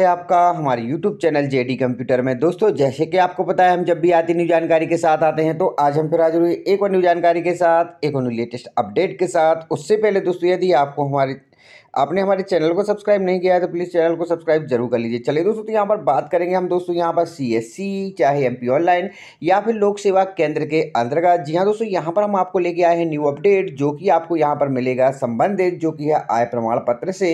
है आपका हमारे YouTube channel J D computer में दोस्तों जैसे कि आपको पता है हम जब भी आती न्यू जानकारी के साथ आते हैं तो आज हम फिर हाजिर हुए एक और न्यू जानकारी के साथ एक और न्यू लेटेस्ट अपडेट के साथ उससे पहले दोस्तों यदि आपको हमारे आपने हमारे चैनल को सब्सक्राइब नहीं किया है तो प्लीज़ चैनल को सब्सक्राइब जरूर कर लीजिए चलिए दोस्तों तो यहाँ पर बात करेंगे हम दोस्तों यहाँ पर सी चाहे एम ऑनलाइन या फिर लोक सेवा केंद्र के अंतर्गत जी हाँ दोस्तों यहाँ पर हम आपको लेके आए हैं न्यू अपडेट जो कि आपको यहाँ पर मिलेगा संबंधित जो कि है आय प्रमाण पत्र से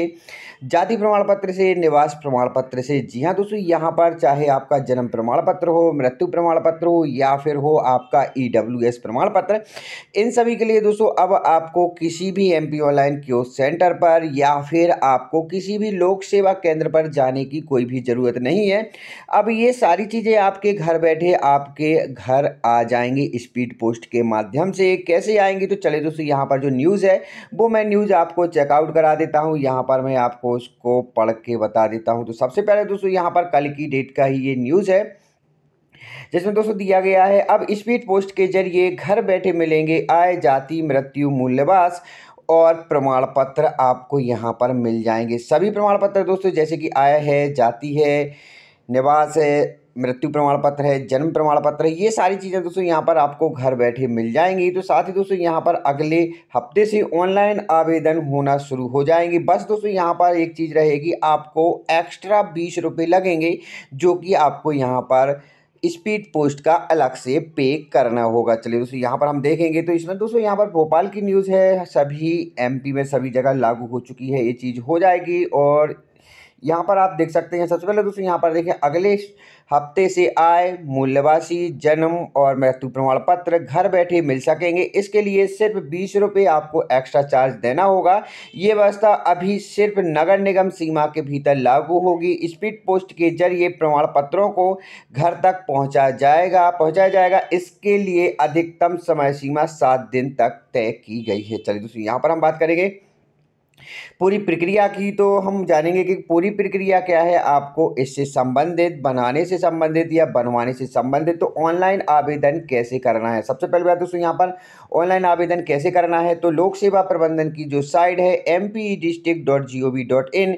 जाति प्रमाण पत्र से निवास प्रमाण पत्र से जी हाँ दोस्तों यहाँ पर चाहे आपका जन्म प्रमाण पत्र हो मृत्यु प्रमाण पत्र हो या फिर हो आपका ई e प्रमाण पत्र इन सभी के लिए दोस्तों अब आपको किसी भी एम ऑनलाइन क्यों सेंटर पर पर या फिर आपको किसी भी लोक सेवा केंद्र पर जाने की कोई भी ज़रूरत नहीं है अब ये सारी चीज़ें आपके घर बैठे आपके घर आ जाएंगी स्पीड पोस्ट के माध्यम से कैसे आएंगी तो चले दोस्तों यहाँ पर जो न्यूज़ है वो मैं न्यूज़ आपको चेकआउट करा देता हूँ यहाँ पर मैं आपको उसको पढ़ के बता देता हूँ तो सबसे पहले दोस्तों यहाँ पर कल की डेट का ही ये न्यूज़ है जिसमें दोस्तों दिया गया है अब स्पीड पोस्ट के जरिए घर बैठे मिलेंगे आय जाति मृत्यु मूल्यवास और प्रमाण पत्र आपको यहाँ पर मिल जाएंगे सभी प्रमाण पत्र दोस्तों जैसे कि आय है जाति है निवास है मृत्यु प्रमाण पत्र है जन्म प्रमाण पत्र है ये सारी चीज़ें दोस्तों यहाँ पर आपको घर बैठे मिल जाएंगी तो साथ ही दोस्तों यहाँ पर अगले हफ्ते से ऑनलाइन आवेदन होना शुरू हो जाएंगे बस दोस्तों यहाँ पर एक चीज़ रहेगी आपको एक्स्ट्रा बीस रुपये लगेंगे जो कि आपको यहाँ पर स्पीड पोस्ट का अलग से पे करना होगा चलिए दोस्तों यहाँ पर हम देखेंगे तो इसमें दोस्तों यहाँ पर भोपाल की न्यूज़ है सभी एमपी में सभी जगह लागू हो चुकी है ये चीज़ हो जाएगी और यहाँ पर आप देख सकते हैं सबसे पहले दोस्तों यहाँ पर देखिए अगले हफ्ते से आए मूल्यवासी जन्म और मृत्यु प्रमाण पत्र घर बैठे मिल सकेंगे इसके लिए सिर्फ बीस रुपये आपको एक्स्ट्रा चार्ज देना होगा ये व्यवस्था अभी सिर्फ नगर निगम सीमा के भीतर लागू होगी स्पीड पोस्ट के जरिए प्रमाण पत्रों को घर तक पहुँचा जाएगा पहुँचाया जाएगा इसके लिए अधिकतम समय सीमा सात दिन तक तय की गई है चलिए दोस्तों यहाँ पर हम बात करेंगे पूरी प्रक्रिया की तो हम जानेंगे कि पूरी प्रक्रिया क्या है आपको इससे संबंधित बनाने से संबंधित या बनवाने से संबंधित तो ऑनलाइन आवेदन कैसे करना है सबसे पहले बात दोस्तों यहाँ पर ऑनलाइन आवेदन कैसे करना है तो लोक सेवा प्रबंधन की जो साइट है एम e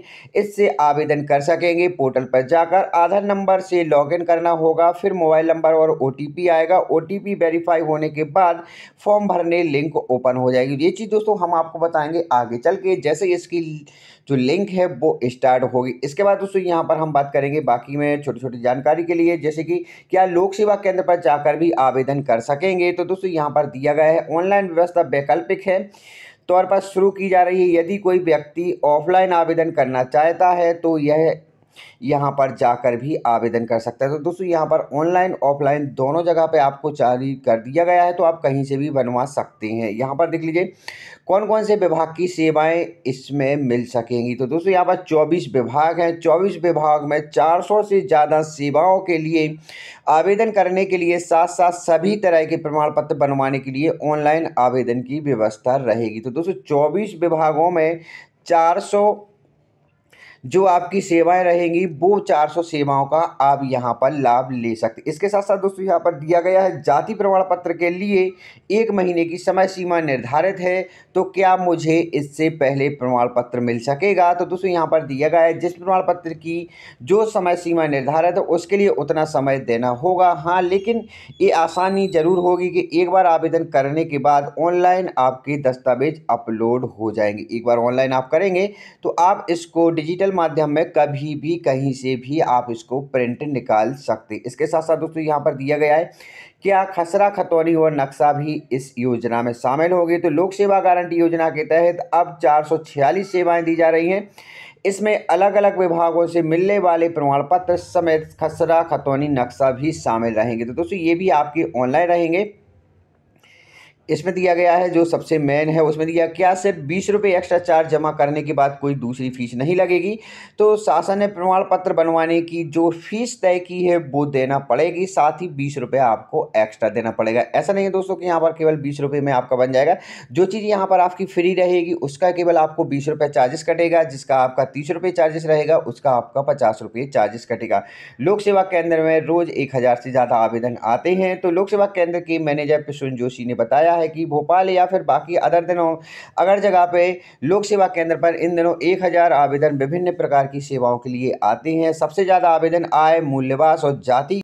इससे आवेदन कर सकेंगे पोर्टल पर जाकर आधार नंबर से लॉग करना होगा फिर मोबाइल नंबर और ओ आएगा ओ वेरीफाई होने के बाद फॉर्म भरने लिंक ओपन हो जाएगी ये चीज़ दोस्तों हम आपको बताएंगे आगे चल के जैसे जैसे ही इसकी जो लिंक है वो स्टार्ट होगी इसके बाद दोस्तों यहाँ पर हम बात करेंगे बाकी में छोटी छोटी जानकारी के लिए जैसे कि क्या लोक सेवा केंद्र पर जाकर भी आवेदन कर सकेंगे तो दोस्तों यहाँ पर दिया गया है ऑनलाइन व्यवस्था वैकल्पिक है तौर पर शुरू की जा रही है यदि कोई व्यक्ति ऑफलाइन आवेदन करना चाहता है तो यह यहाँ पर जाकर भी आवेदन कर सकते हैं तो दोस्तों यहाँ पर ऑनलाइन ऑफलाइन दोनों जगह पे आपको जारी कर दिया गया है तो आप कहीं से भी बनवा सकते हैं यहाँ पर देख लीजिए कौन कौन से विभाग की सेवाएं इसमें मिल सकेंगी तो दोस्तों यहाँ पर 24 विभाग हैं 24 विभाग में 400 से ज़्यादा सेवाओं के लिए आवेदन करने के लिए साथ साथ सभी तरह के प्रमाण पत्र बनवाने के लिए ऑनलाइन आवेदन की व्यवस्था रहेगी तो दोस्तों चौबीस विभागों में चार सौ जो आपकी सेवाएं रहेंगी वो 400 सेवाओं का आप यहाँ पर लाभ ले सकते इसके साथ साथ दोस्तों यहाँ पर दिया गया है जाति प्रमाण पत्र के लिए एक महीने की समय सीमा निर्धारित है तो क्या मुझे इससे पहले प्रमाण पत्र मिल सकेगा तो दोस्तों यहाँ पर दिया गया है जिस प्रमाण पत्र की जो समय सीमा निर्धारित है उसके लिए उतना समय देना होगा हाँ लेकिन ये आसानी ज़रूर होगी कि एक बार आवेदन करने के बाद ऑनलाइन आपके दस्तावेज अपलोड हो जाएंगे एक बार ऑनलाइन आप करेंगे तो आप इसको डिजिटल माध्यम में कभी भी कहीं से भी आप इसको प्रिंट निकाल सकते इसके साथ साथ दोस्तों यहाँ पर दिया गया है क्या खसरा खतौनी और नक्शा भी इस योजना में शामिल हो गई तो लोक सेवा गारंटी योजना के तहत अब चार सेवाएं दी जा रही हैं इसमें अलग अलग विभागों से मिलने वाले प्रमाण पत्र समेत खसरा खतौनी नक्शा भी शामिल रहेंगे तो दोस्तों ये भी आपके ऑनलाइन रहेंगे इसमें दिया गया है जो सबसे मेन है उसमें दिया क्या सिर्फ बीस रुपये एक्स्ट्रा चार्ज जमा करने के बाद कोई दूसरी फीस नहीं लगेगी तो शासन ने प्रमाण पत्र बनवाने की जो फीस तय की है वो देना पड़ेगी साथ ही बीस रुपये आपको एक्स्ट्रा देना पड़ेगा ऐसा नहीं है दोस्तों कि यहाँ पर केवल बीस रुपये में आपका बन जाएगा जो चीज़ यहाँ पर आपकी फ्री रहेगी उसका केवल आपको बीस रुपये चार्जेस कटेगा जिसका आपका तीस रुपये चार्जेस रहेगा उसका आपका पचास रुपये चार्जेस कटेगा लोक सेवा केंद्र में रोज़ एक हज़ार से ज़्यादा आवेदन आते हैं तो लोक सेवा केंद्र के मैनेजर प्रसून जोशी ने बताया है कि भोपाल या फिर बाकी अदर दिनों अगर जगह पे लोक सेवा केंद्र पर इन दिनों एक हज़ार आवेदन विभिन्न प्रकार की सेवाओं के लिए आते हैं सबसे ज़्यादा आवेदन आय मूल्यवास और जाति